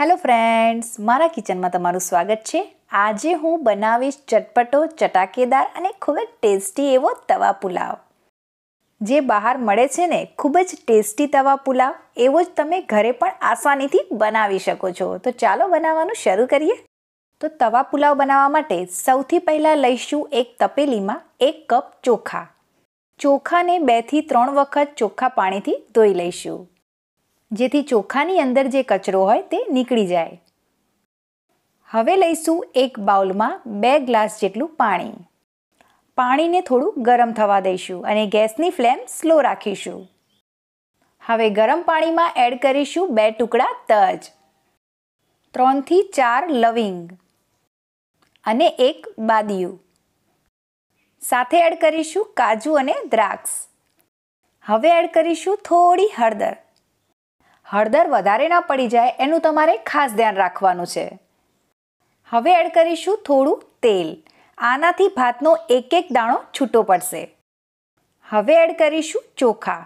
hello friends મારા કિચનમાં તમારું સ્વાગત છે આજે હું બનાવીશ ચટપટો ચટાકેદાર અને ખૂબ જ ટેસ્ટી એવો તવા પુલાવ જે બહાર મળે છે ને ખૂબ જ ટેસ્ટી તવા પુલાવ એવો જ તમે ઘરે પણ આસાનીથી બનાવી શકો છો તો ચાલો બનાવવાનું શરૂ કરીએ તો તવા પુલાવ બનાવવા માટે સૌથી પહેલાં લઈશું એક તપેલીમાં એક કપ ચોખા ચોખાને બેથી ત્રણ વખત ચોખ્ખા પાણીથી ધોઈ લઈશું જેથી ચોખાની અંદર જે કચરો હોય તે નીકળી જાય હવે લઈશું એક બાઉલમાં બે ગ્લાસ જેટલું પાણી પાણીને થોડું ગરમ થવા દઈશું અને ગેસની ફ્લેમ સ્લો રાખીશું હવે ગરમ પાણીમાં એડ કરીશું બે ટુકડા તજ ત્રણથી ચાર લવિંગ અને એક બાદિયું સાથે એડ કરીશું કાજુ અને દ્રાક્ષ હવે એડ કરીશું થોડી હળદર હળદર વધારે ના પડી જાય એનું તમારે ખાસ ધ્યાન રાખવાનું છે હવે એડ કરીશું થોડું તેલ આનાથી ભાતનો એક એક દાણો છૂટો પડશે હવે એડ કરીશું ચોખા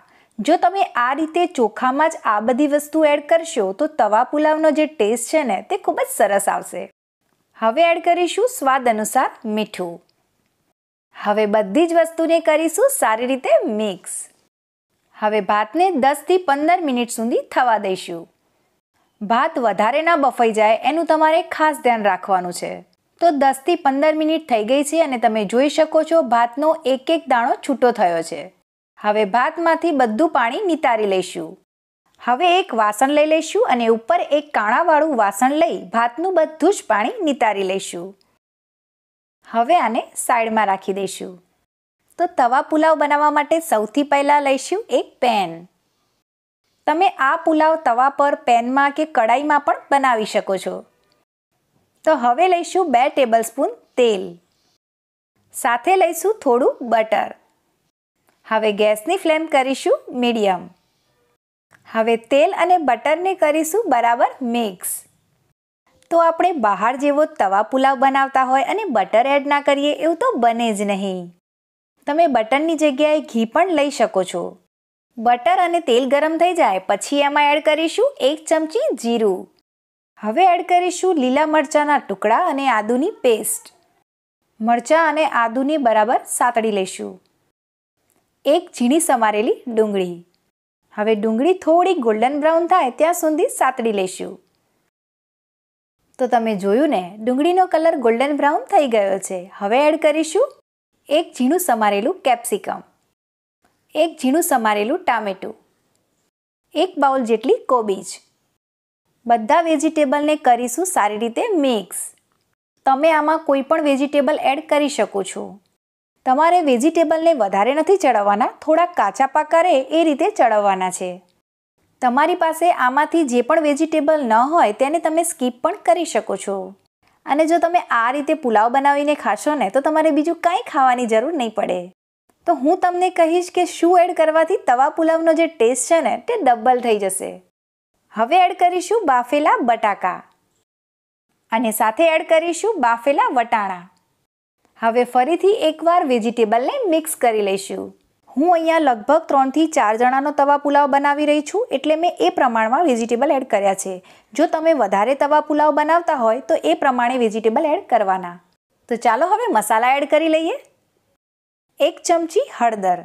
જો તમે આ રીતે ચોખામાં જ આ બધી વસ્તુ એડ કરશો તો તવા પુલાવનો જે ટેસ્ટ છે ને તે ખૂબ જ સરસ આવશે હવે એડ કરીશું સ્વાદ અનુસાર મીઠું હવે બધી જ વસ્તુને કરીશું સારી રીતે મિક્સ હવે ભાતને દસથી પંદર મિનિટ સુધી થવા દઈશું ભાત વધારે ના બફાઈ જાય એનું તમારે ખાસ ધ્યાન રાખવાનું છે તો દસથી પંદર મિનિટ થઈ ગઈ છે અને તમે જોઈ શકો છો ભાતનો એક એક દાણો છૂટો થયો છે હવે ભાતમાંથી બધું પાણી નિતારી લઈશું હવે એક વાસણ લઈ લઈશું અને ઉપર એક કાણાવાળું વાસણ લઈ ભાતનું બધું જ પાણી નિતારી લઈશું હવે આને સાઈડમાં રાખી દઈશું તો તવા પુલાવ બનાવવા માટે સૌથી પહેલાં લઈશું એક પેન તમે આ પુલાવ તવા પર પેનમાં કે કડાઈમાં પણ બનાવી શકો છો તો હવે લઈશું બે ટેબલસ્પૂન તેલ સાથે લઈશું થોડું બટર હવે ગેસની ફ્લેમ કરીશું મીડિયમ હવે તેલ અને બટરને કરીશું બરાબર મિક્સ તો આપણે બહાર જેવો તવા પુલાવ બનાવતા હોય અને બટર એડ ના કરીએ એવું તો બને જ નહીં તમે બટરની જગ્યાએ ઘી પણ લઈ શકો છો બટર અને તેલ ગરમ થઈ જાય પછી એમાં એડ કરીશું એક ચમચી જીરું હવે એડ કરીશું લીલા મરચાંના ટુકડા અને આદુની પેસ્ટ મરચાં અને આદુની બરાબર સાતડી લઈશું એક ઝીણી સમારેલી ડુંગળી હવે ડુંગળી થોડી ગોલ્ડન બ્રાઉન થાય ત્યાં સુધી સાતડી લઈશું તો તમે જોયું ને ડુંગળીનો કલર ગોલ્ડન બ્રાઉન થઈ ગયો છે હવે એડ કરીશું એક ઝીણું સમારેલું કેપ્સિકમ એક ઝીણું સમારેલું ટામેટું એક બાઉલ જેટલી કોબીજ બધા વેજીટેબલને કરીશું સારી રીતે મિક્સ તમે આમાં કોઈ પણ વેજીટેબલ એડ કરી શકો છો તમારે વેજીટેબલને વધારે નથી ચડાવવાના થોડા કાચા પાકારે એ રીતે ચડાવવાના છે તમારી પાસે આમાંથી જે પણ વેજીટેબલ ન હોય તેને તમે સ્કીપ પણ કરી શકો છો અને જો તમે આ રીતે પુલાવ બનાવીને ખાશો ને તો તમારે બીજું કંઈ ખાવાની જરૂર નહીં પડે તો હું તમને કહીશ કે શું એડ કરવાથી તવા પુલાવનો જે ટેસ્ટ છે ને તે ડબલ થઈ જશે હવે એડ કરીશું બાફેલા બટાકા અને સાથે એડ કરીશું બાફેલા વટાણા હવે ફરીથી એકવાર વેજીટેબલને મિક્સ કરી લઈશું હું અહીંયા લગભગ ત્રણથી ચાર જણાનો તવા પુલાવ બનાવી રહી છું એટલે મેં એ પ્રમાણમાં વેજીટેબલ એડ કર્યા છે જો તમે વધારે તવા પુલાવ બનાવતા હોય તો એ પ્રમાણે વેજીટેબલ એડ કરવાના તો ચાલો હવે મસાલા એડ કરી લઈએ એક ચમચી હળદર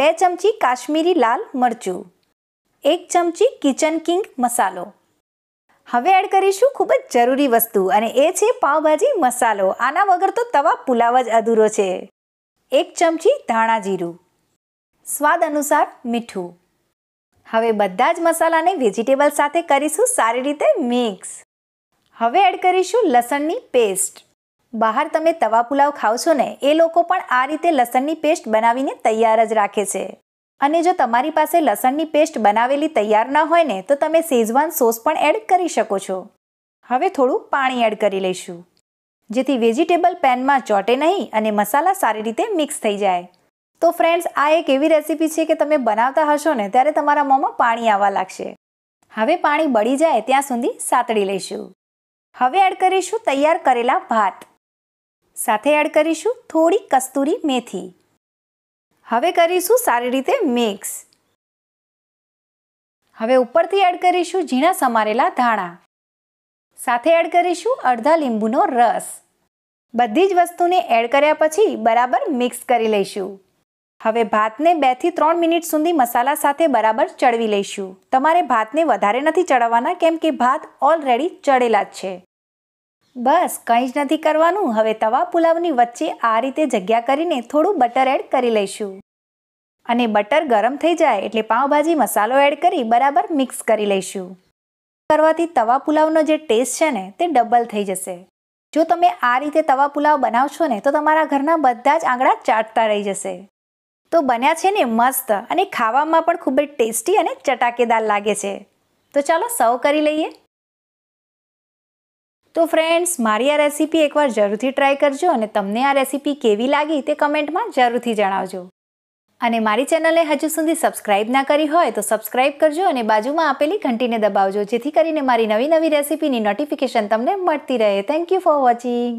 બે ચમચી કાશ્મીરી લાલ મરચું એક ચમચી કિચન કિંગ મસાલો હવે એડ કરીશું ખૂબ જ જરૂરી વસ્તુ અને એ છે પાવભાજી મસાલો આના વગર તો તવા પુલાવ જ અધૂરો છે એક ચમચી ધાણા જીરું સ્વાદ અનુસાર મીઠું હવે બધા જ મસાલાને વેજીટેબલ સાથે કરીશું સારી રીતે મિક્સ હવે એડ કરીશું લસણની પેસ્ટ બહાર તમે તવા પુલાવ ખાવ છો ને એ લોકો પણ આ રીતે લસણની પેસ્ટ બનાવીને તૈયાર જ રાખે છે અને જો તમારી પાસે લસણની પેસ્ટ બનાવેલી તૈયાર ના હોય ને તો તમે સેઝવાન સોસ પણ એડ કરી શકો છો હવે થોડું પાણી એડ કરી લઈશું જેથી વેજીટેબલ પેનમાં ચોટે નહીં અને મસાલા સારી રીતે મિક્સ થઈ જાય તો ફ્રેન્ડ્સ આ એક એવી રેસીપી છે કે તમે બનાવતા હશો ને ત્યારે તમારા મોંમાં પાણી આવવા લાગશે હવે પાણી બળી જાય ત્યાં સુધી સાતળી લઈશું હવે એડ કરીશું તૈયાર કરેલા ભાત સાથે એડ કરીશું થોડી કસ્તુરી મેથી હવે કરીશું સારી રીતે મિક્સ હવે ઉપરથી એડ કરીશું ઝીણા સમારેલા ધાણા સાથે એડ કરીશું અડધા લીંબુનો રસ બધી જ વસ્તુને એડ કર્યા પછી બરાબર મિક્સ કરી લઈશું હવે ભાતને બેથી ત્રણ મિનિટ સુધી મસાલા સાથે બરાબર ચડવી લઈશું તમારે ભાતને વધારે નથી ચડાવવાના કેમ કે ભાત ઓલરેડી ચડેલા જ છે બસ કંઈ જ નથી કરવાનું હવે તવા પુલાવની વચ્ચે આ રીતે જગ્યા કરીને થોડું બટર એડ કરી લઈશું અને બટર ગરમ થઈ જાય એટલે પાઉંભાજી મસાલો એડ કરી બરાબર મિક્સ કરી લઈશું કરવાથી તવા પુલાવનો જે ટેસ્ટ છે ને તે ડબલ થઈ જશે જો તમે આ રીતે તવા પુલાવ બનાવશો ને તો તમારા ઘરના બધા જ આંગળા ચાટતા રહી જશે તો બન્યા છે ને મસ્ત અને ખાવામાં પણ ખૂબ જ ટેસ્ટી અને ચટાકેદાર લાગે છે તો ચાલો સર્વ કરી લઈએ તો ફ્રેન્ડ્સ મારી આ રેસીપી એકવાર જરૂરથી ટ્રાય કરજો અને તમને આ રેસીપી કેવી લાગી તે કમેન્ટમાં જરૂરથી જણાવજો અને મારી ચેનલને હજુ સુધી સબસ્ક્રાઈબ ના કરી હોય તો સબસ્ક્રાઈબ કરજો અને બાજુમાં આપેલી ઘંટીને દબાવજો જેથી કરીને મારી નવી નવી રેસીપીની નોટિફિકેશન તમને મળતી રહે થેન્ક યુ ફોર વોચિંગ